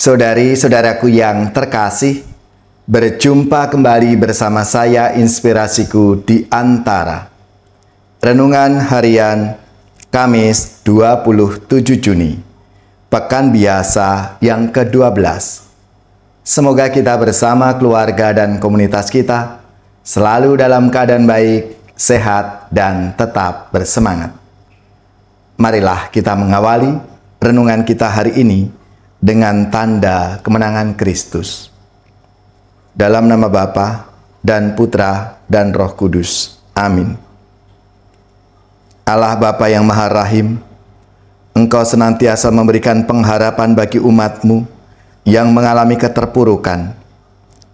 Saudari-saudaraku yang terkasih, berjumpa kembali bersama saya Inspirasiku di Antara. Renungan Harian Kamis 27 Juni, Pekan Biasa yang ke-12. Semoga kita bersama keluarga dan komunitas kita selalu dalam keadaan baik, sehat, dan tetap bersemangat. Marilah kita mengawali renungan kita hari ini dengan tanda kemenangan Kristus. Dalam nama Bapa dan Putra dan Roh Kudus. Amin. Allah Bapa yang Maha Rahim, Engkau senantiasa memberikan pengharapan bagi umatmu yang mengalami keterpurukan.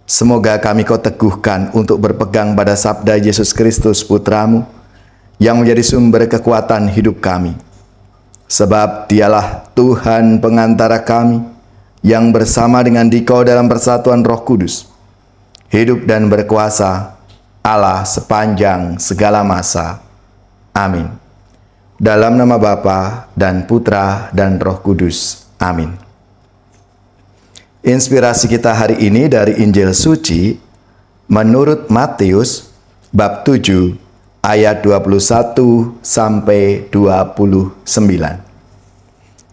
Semoga kami kau teguhkan untuk berpegang pada sabda Yesus Kristus Putramu, yang menjadi sumber kekuatan hidup kami Sebab dialah Tuhan pengantara kami yang bersama dengan dikau dalam persatuan roh kudus. Hidup dan berkuasa Allah sepanjang segala masa. Amin. Dalam nama Bapa dan Putra dan Roh Kudus. Amin. Inspirasi kita hari ini dari Injil Suci menurut Matius bab 7 ayat 21 sampai 29.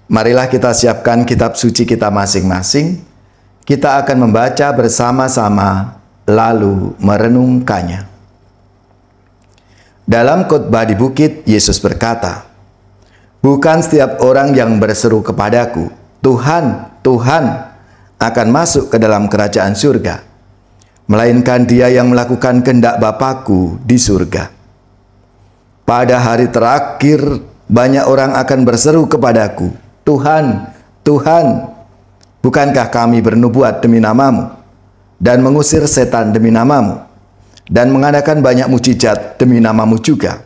Marilah kita siapkan kitab suci kita masing-masing. Kita akan membaca bersama-sama lalu merenungkannya. Dalam khotbah di bukit, Yesus berkata, Bukan setiap orang yang berseru kepadaku, Tuhan, Tuhan, akan masuk ke dalam kerajaan surga, melainkan dia yang melakukan kehendak Bapakku di surga. Pada hari terakhir banyak orang akan berseru kepadaku, Tuhan, Tuhan, bukankah kami bernubuat demi namamu dan mengusir setan demi namamu dan mengadakan banyak mujizat demi namamu juga?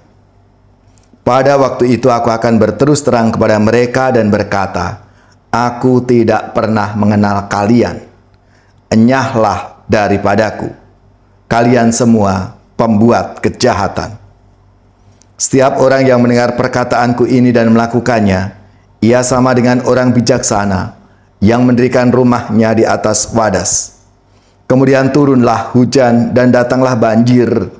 Pada waktu itu aku akan berterus terang kepada mereka dan berkata, Aku tidak pernah mengenal kalian. Enyahlah daripadaku. Kalian semua pembuat kejahatan. Setiap orang yang mendengar perkataanku ini dan melakukannya, ia sama dengan orang bijaksana yang mendirikan rumahnya di atas wadas. Kemudian turunlah hujan dan datanglah banjir.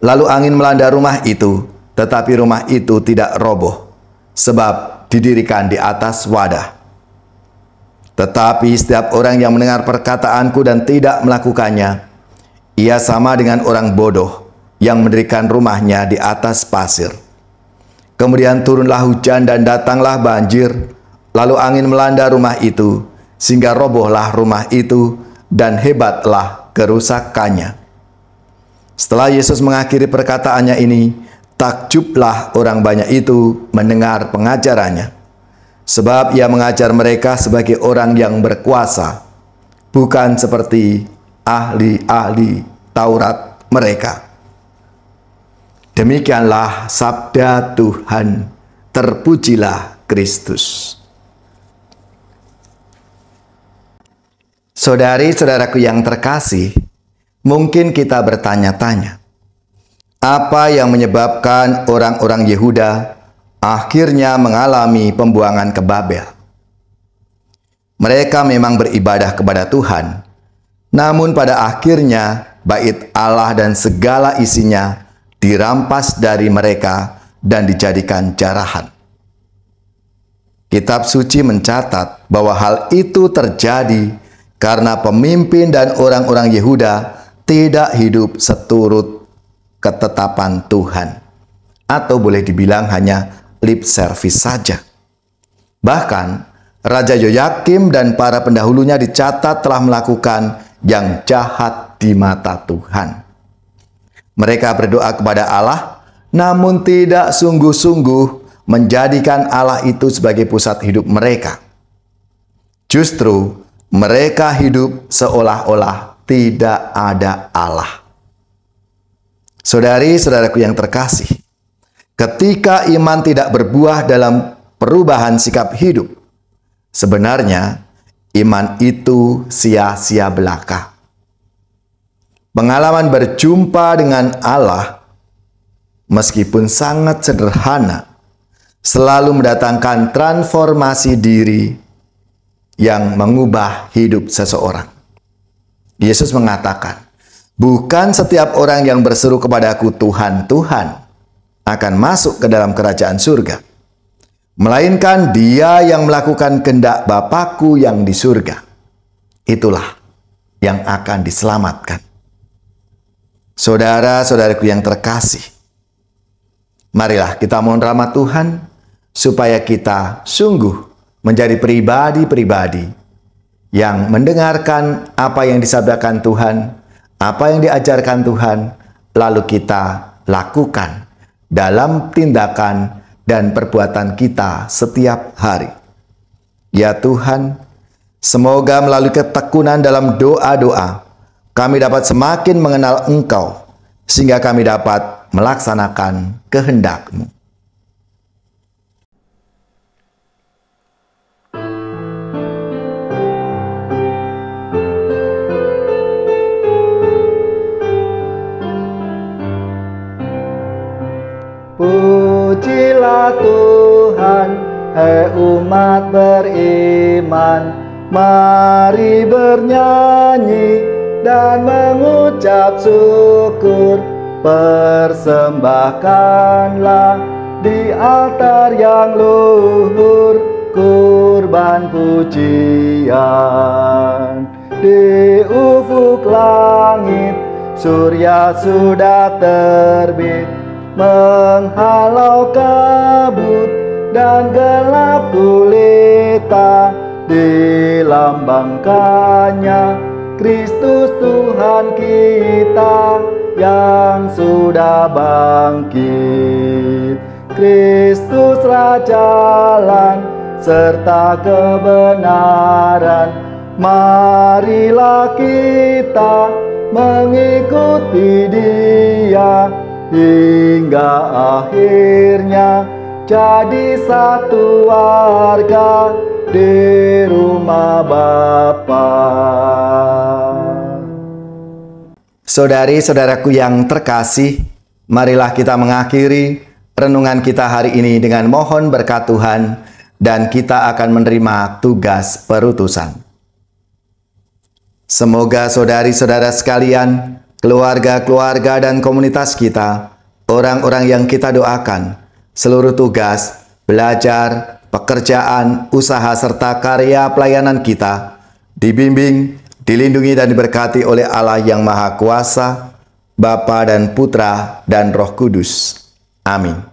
Lalu angin melanda rumah itu, tetapi rumah itu tidak roboh, sebab didirikan di atas wadah. Tetapi setiap orang yang mendengar perkataanku dan tidak melakukannya, ia sama dengan orang bodoh yang mendirikan rumahnya di atas pasir. Kemudian turunlah hujan dan datanglah banjir, lalu angin melanda rumah itu, sehingga robohlah rumah itu, dan hebatlah kerusakannya. Setelah Yesus mengakhiri perkataannya ini, takjublah orang banyak itu mendengar pengajarannya. Sebab ia mengajar mereka sebagai orang yang berkuasa, bukan seperti ahli-ahli Taurat mereka. Demikianlah sabda Tuhan. Terpujilah Kristus. Saudari-saudaraku yang terkasih, mungkin kita bertanya-tanya, apa yang menyebabkan orang-orang Yehuda akhirnya mengalami pembuangan ke Babel? Mereka memang beribadah kepada Tuhan, namun pada akhirnya bait Allah dan segala isinya dirampas dari mereka dan dijadikan jarahan. Kitab suci mencatat bahwa hal itu terjadi karena pemimpin dan orang-orang Yehuda tidak hidup seturut ketetapan Tuhan, atau boleh dibilang hanya lip service saja. Bahkan Raja Yoyakim dan para pendahulunya dicatat telah melakukan yang jahat di mata Tuhan. Mereka berdoa kepada Allah, namun tidak sungguh-sungguh menjadikan Allah itu sebagai pusat hidup mereka. Justru mereka hidup seolah-olah tidak ada Allah. Saudari-saudaraku yang terkasih, ketika iman tidak berbuah dalam perubahan sikap hidup, sebenarnya iman itu sia-sia belaka. Pengalaman berjumpa dengan Allah, meskipun sangat sederhana, selalu mendatangkan transformasi diri yang mengubah hidup seseorang. Yesus mengatakan, "Bukan setiap orang yang berseru kepadaku, 'Tuhan, Tuhan,' akan masuk ke dalam kerajaan surga, melainkan Dia yang melakukan kehendak Bapakku yang di surga." Itulah yang akan diselamatkan. Saudara-saudaraku yang terkasih, marilah kita mohon rahmat Tuhan supaya kita sungguh menjadi pribadi-pribadi yang mendengarkan apa yang disabdakan Tuhan, apa yang diajarkan Tuhan, lalu kita lakukan dalam tindakan dan perbuatan kita setiap hari. Ya Tuhan, semoga melalui ketekunan dalam doa-doa, kami dapat semakin mengenal Engkau, sehingga kami dapat melaksanakan kehendak-Mu. Pujilah Tuhan, hei umat beriman, mari bernyanyi dan mengucap syukur Persembahkanlah di altar yang luhur kurban pujian Di ufuk langit surya sudah terbit Menghalau kabut dan gelap gulita dilambangkannya Kristus Tuhan kita yang sudah bangkit Kristus Raja Lang serta kebenaran Marilah kita mengikuti dia Hingga akhirnya jadi satu warga di rumah Bapak Saudari-saudaraku yang terkasih, marilah kita mengakhiri renungan kita hari ini dengan mohon berkat Tuhan dan kita akan menerima tugas perutusan. Semoga saudari-saudara sekalian, keluarga-keluarga dan komunitas kita, orang-orang yang kita doakan, seluruh tugas, belajar, pekerjaan, usaha serta karya pelayanan kita dibimbing Dilindungi dan diberkati oleh Allah yang Maha Kuasa, Bapa dan Putra dan Roh Kudus. Amin.